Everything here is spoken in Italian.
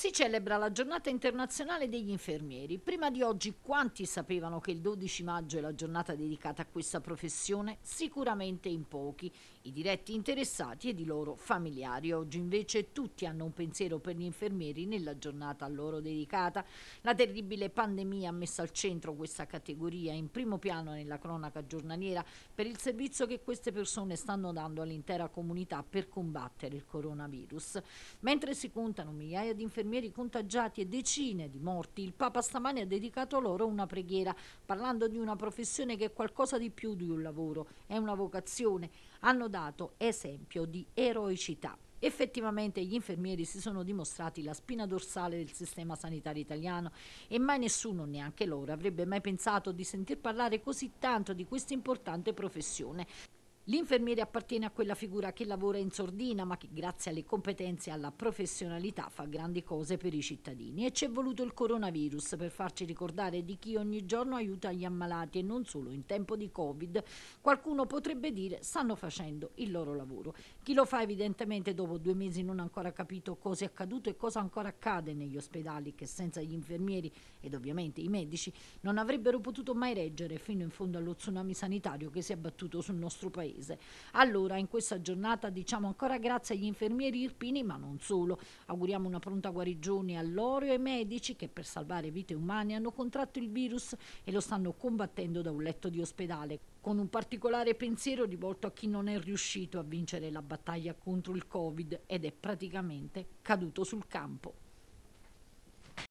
Si celebra la giornata internazionale degli infermieri. Prima di oggi quanti sapevano che il 12 maggio è la giornata dedicata a questa professione? Sicuramente in pochi, i diretti interessati ed i loro familiari. Oggi invece tutti hanno un pensiero per gli infermieri nella giornata a loro dedicata. La terribile pandemia ha messo al centro questa categoria in primo piano nella cronaca giornaliera per il servizio che queste persone stanno dando all'intera comunità per combattere il coronavirus. Mentre si contano migliaia di infermieri infermieri contagiati e decine di morti, il Papa stamani ha dedicato loro una preghiera, parlando di una professione che è qualcosa di più di un lavoro, è una vocazione. Hanno dato esempio di eroicità. Effettivamente gli infermieri si sono dimostrati la spina dorsale del sistema sanitario italiano e mai nessuno, neanche loro, avrebbe mai pensato di sentir parlare così tanto di questa importante professione. L'infermiere appartiene a quella figura che lavora in sordina ma che grazie alle competenze e alla professionalità fa grandi cose per i cittadini e ci è voluto il coronavirus per farci ricordare di chi ogni giorno aiuta gli ammalati e non solo in tempo di Covid. Qualcuno potrebbe dire stanno facendo il loro lavoro. Chi lo fa evidentemente dopo due mesi non ha ancora capito cosa è accaduto e cosa ancora accade negli ospedali che senza gli infermieri ed ovviamente i medici non avrebbero potuto mai reggere fino in fondo allo tsunami sanitario che si è abbattuto sul nostro paese paese. Allora, in questa giornata diciamo ancora grazie agli infermieri irpini, ma non solo. Auguriamo una pronta guarigione a loro e ai medici che per salvare vite umane hanno contratto il virus e lo stanno combattendo da un letto di ospedale con un particolare pensiero rivolto a chi non è riuscito a vincere la battaglia contro il Covid ed è praticamente caduto sul campo.